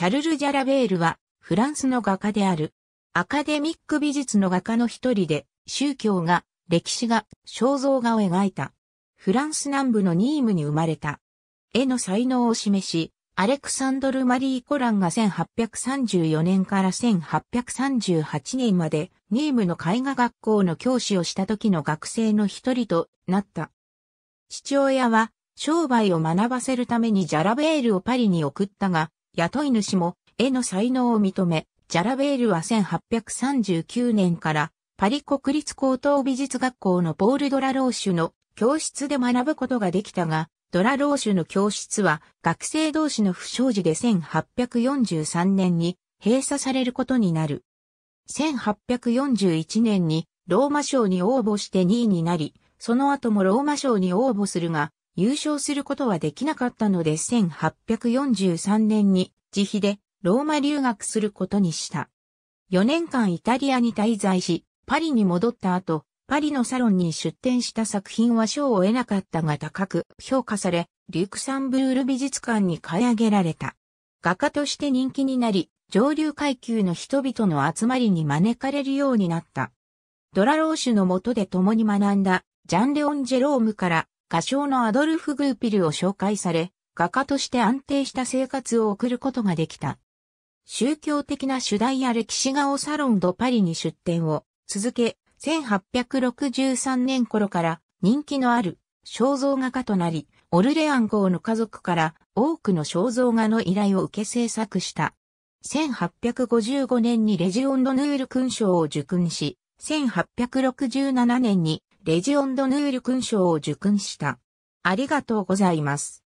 シャルル・ジャラベールは、フランスの画家である。アカデミック美術の画家の一人で、宗教が、歴史が、肖像画を描いた。フランス南部のニームに生まれた。絵の才能を示し、アレクサンドル・マリー・コランが1834年から1838年まで、ニームの絵画学校の教師をした時の学生の一人となった。父親は、商売を学ばせるためにジャラベールをパリに送ったが、雇い主も絵の才能を認め、ジャラベールは1839年からパリ国立高等美術学校のポール・ドラローシュの教室で学ぶことができたが、ドラローシュの教室は学生同士の不祥事で1843年に閉鎖されることになる。1841年にローマ賞に応募して2位になり、その後もローマ賞に応募するが、優勝することはできなかったので1843年に自費でローマ留学することにした。4年間イタリアに滞在し、パリに戻った後、パリのサロンに出展した作品は賞を得なかったが高く評価され、リュクサンブール美術館に買い上げられた。画家として人気になり、上流階級の人々の集まりに招かれるようになった。ドラローシュの下で共に学んだジャン・レオン・ジェロームから画商のアドルフ・グーピルを紹介され、画家として安定した生活を送ることができた。宗教的な主題や歴史画をサロン・ド・パリに出展を続け、1863年頃から人気のある肖像画家となり、オルレアン号の家族から多くの肖像画の依頼を受け制作した。1855年にレジオンドヌール勲章を受勲し、1867年にレジオンドヌール勲章を受勲した。ありがとうございます。